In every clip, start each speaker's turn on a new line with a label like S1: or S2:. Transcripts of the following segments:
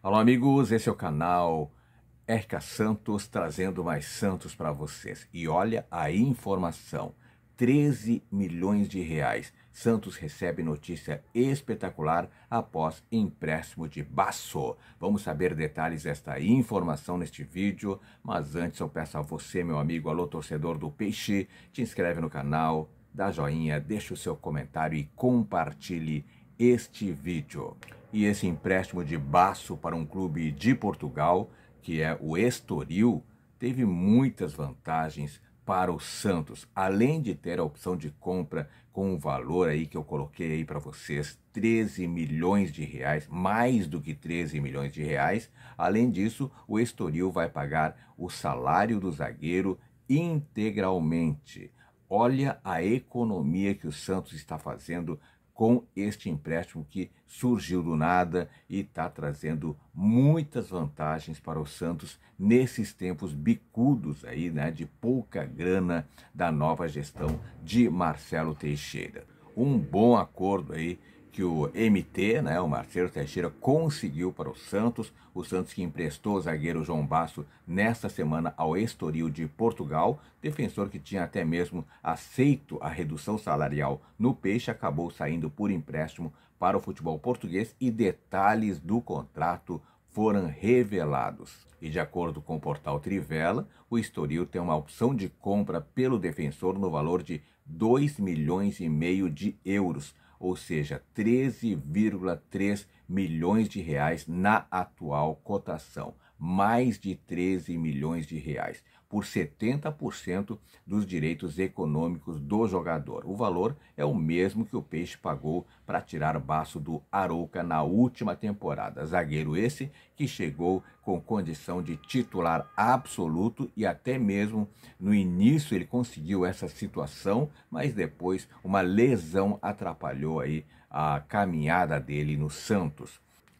S1: Olá, amigos, esse é o canal Erca Santos trazendo mais santos para vocês. E olha a informação: 13 milhões de reais. Santos recebe notícia espetacular após empréstimo de Basso. Vamos saber detalhes desta informação neste vídeo, mas antes eu peço a você, meu amigo, alô torcedor do Peixe, te inscreve no canal, dá joinha, deixa o seu comentário e compartilhe este vídeo. E esse empréstimo de baço para um clube de Portugal, que é o Estoril, teve muitas vantagens para o Santos, além de ter a opção de compra com o valor aí que eu coloquei aí para vocês, 13 milhões de reais, mais do que 13 milhões de reais. Além disso, o Estoril vai pagar o salário do zagueiro integralmente. Olha a economia que o Santos está fazendo com este empréstimo que surgiu do nada e está trazendo muitas vantagens para o Santos nesses tempos bicudos aí, né, de pouca grana da nova gestão de Marcelo Teixeira. Um bom acordo aí que o MT, né, o Marcelo Teixeira, conseguiu para o Santos. O Santos que emprestou o zagueiro João Basso nesta semana ao Estoril de Portugal, defensor que tinha até mesmo aceito a redução salarial no Peixe, acabou saindo por empréstimo para o futebol português e detalhes do contrato foram revelados. E de acordo com o portal Trivela, o Estoril tem uma opção de compra pelo defensor no valor de 2 milhões e meio de euros ou seja, 13,3 milhões de reais na atual cotação mais de 13 milhões de reais por 70% dos direitos econômicos do jogador. O valor é o mesmo que o Peixe pagou para tirar o baço do Arouca na última temporada. Zagueiro esse que chegou com condição de titular absoluto e até mesmo no início ele conseguiu essa situação, mas depois uma lesão atrapalhou aí a caminhada dele no Santos.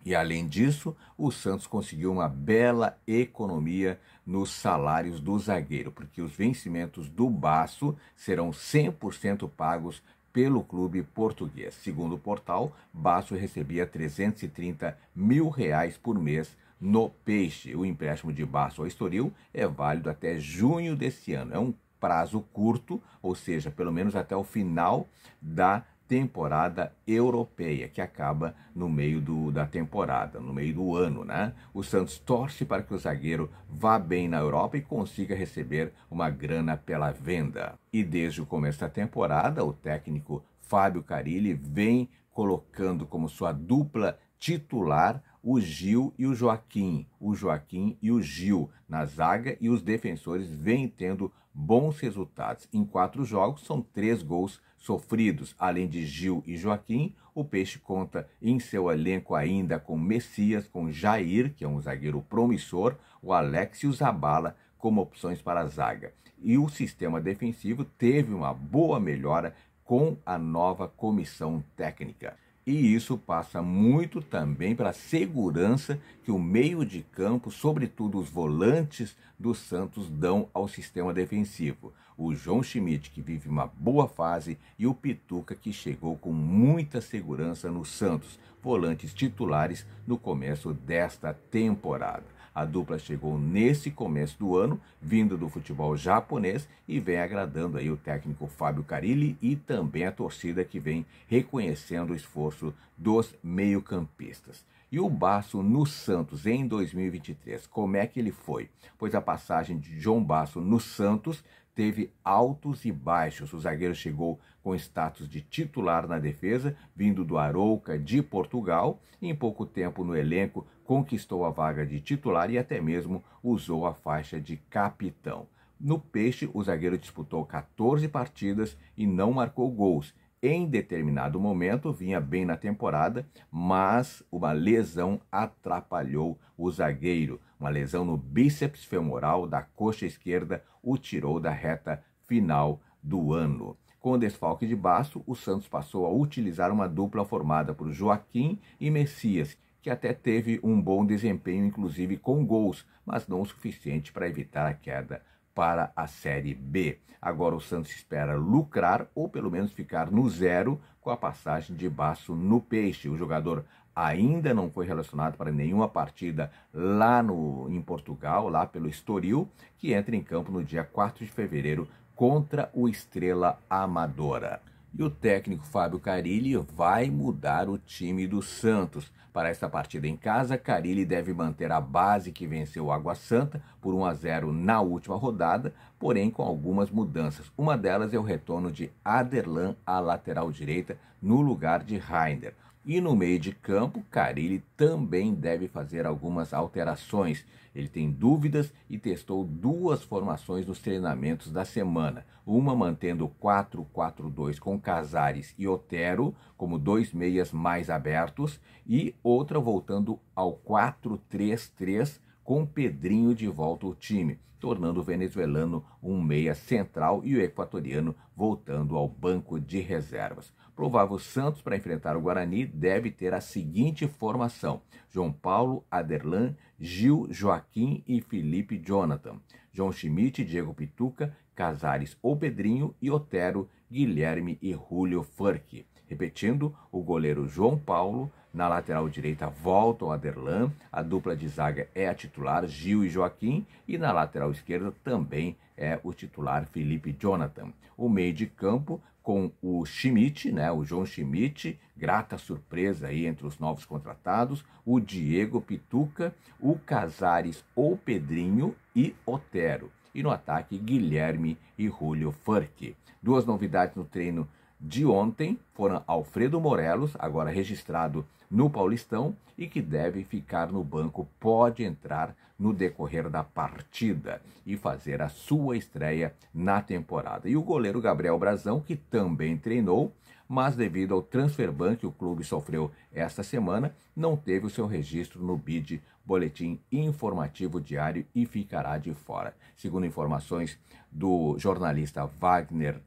S1: E além disso, o Santos conseguiu uma bela economia nos salários do zagueiro, porque os vencimentos do Baço serão 100% pagos pelo clube português. Segundo o portal, Baço recebia 330 mil reais por mês no Peixe. O empréstimo de Baço ao Estoril é válido até junho deste ano. É um prazo curto, ou seja, pelo menos até o final da temporada europeia, que acaba no meio do, da temporada, no meio do ano, né? O Santos torce para que o zagueiro vá bem na Europa e consiga receber uma grana pela venda. E desde o começo da temporada, o técnico Fábio Carilli vem colocando como sua dupla titular o Gil e o Joaquim, o Joaquim e o Gil na zaga e os defensores vêm tendo bons resultados. Em quatro jogos, são três gols sofridos. Além de Gil e Joaquim, o Peixe conta em seu elenco ainda com Messias, com Jair, que é um zagueiro promissor, o Alex e o Zabala como opções para a zaga. E o sistema defensivo teve uma boa melhora com a nova comissão técnica. E isso passa muito também pela segurança que o meio de campo, sobretudo os volantes do Santos, dão ao sistema defensivo. O João Schmidt, que vive uma boa fase, e o Pituca, que chegou com muita segurança no Santos, volantes titulares no começo desta temporada. A dupla chegou nesse começo do ano, vindo do futebol japonês e vem agradando aí o técnico Fábio Carilli e também a torcida que vem reconhecendo o esforço dos meio-campistas. E o Basso no Santos em 2023, como é que ele foi? Pois a passagem de João Basso no Santos teve altos e baixos. O zagueiro chegou com status de titular na defesa, vindo do Arouca de Portugal, e em pouco tempo no elenco conquistou a vaga de titular e até mesmo usou a faixa de capitão. No Peixe, o zagueiro disputou 14 partidas e não marcou gols em determinado momento vinha bem na temporada, mas uma lesão atrapalhou o zagueiro. Uma lesão no bíceps femoral da coxa esquerda o tirou da reta final do ano. Com o desfalque de Baço, o Santos passou a utilizar uma dupla formada por Joaquim e Messias, que até teve um bom desempenho, inclusive com gols, mas não o suficiente para evitar a queda para a Série B. Agora o Santos espera lucrar ou pelo menos ficar no zero com a passagem de Baço no Peixe. O jogador ainda não foi relacionado para nenhuma partida lá no, em Portugal, lá pelo Estoril, que entra em campo no dia 4 de fevereiro contra o Estrela Amadora. E o técnico Fábio Carilli vai mudar o time do Santos. Para esta partida em casa, Carilli deve manter a base que venceu o Água Santa por 1 a 0 na última rodada, porém com algumas mudanças. Uma delas é o retorno de Aderlan à lateral direita no lugar de Reinder. E no meio de campo, Carilli também deve fazer algumas alterações. Ele tem dúvidas e testou duas formações nos treinamentos da semana. Uma mantendo 4-4-2 com Casares e Otero como dois meias mais abertos e outra voltando ao 4-3-3 com Pedrinho de volta ao time, tornando o venezuelano um meia central e o equatoriano voltando ao banco de reservas. Provável Santos para enfrentar o Guarani deve ter a seguinte formação: João Paulo, Aderlan, Gil, Joaquim e Felipe Jonathan. João Schmidt, Diego Pituca Casares ou Pedrinho e Otero, Guilherme e Julio Furque. Repetindo, o goleiro João Paulo, na lateral direita volta o Aderlan, a dupla de zaga é a titular Gil e Joaquim e na lateral esquerda também é o titular Felipe Jonathan. O meio de campo com o Schmidt, né, o João Schmidt, grata surpresa aí entre os novos contratados, o Diego Pituca, o Casares ou Pedrinho e Otero e no ataque Guilherme e Julio Furque. Duas novidades no treino de ontem foram Alfredo Morelos, agora registrado no Paulistão, e que deve ficar no banco, pode entrar no decorrer da partida e fazer a sua estreia na temporada. E o goleiro Gabriel Brazão, que também treinou, mas devido ao transfer ban que o clube sofreu esta semana, não teve o seu registro no BID, boletim informativo diário, e ficará de fora. Segundo informações do jornalista Wagner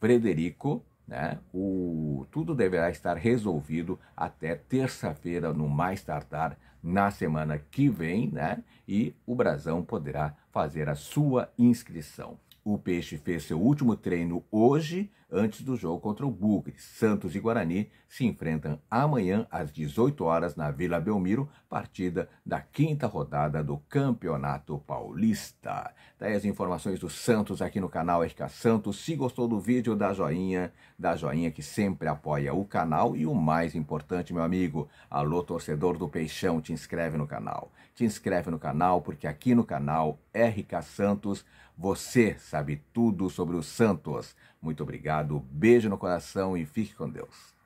S1: Frederico, né? O, tudo deverá estar resolvido até terça-feira, no mais tardar, na semana que vem, né? e o Brasão poderá fazer a sua inscrição. O Peixe fez seu último treino hoje, antes do jogo contra o Bugre. Santos e Guarani se enfrentam amanhã às 18 horas na Vila Belmiro, partida da quinta rodada do Campeonato Paulista. Daí as informações do Santos aqui no canal RK Santos. Se gostou do vídeo, dá joinha, dá joinha que sempre apoia o canal e o mais importante, meu amigo, alô torcedor do Peixão, te inscreve no canal. Te inscreve no canal porque aqui no canal RK Santos você sabe tudo sobre os Santos. Muito obrigado, beijo no coração e fique com Deus.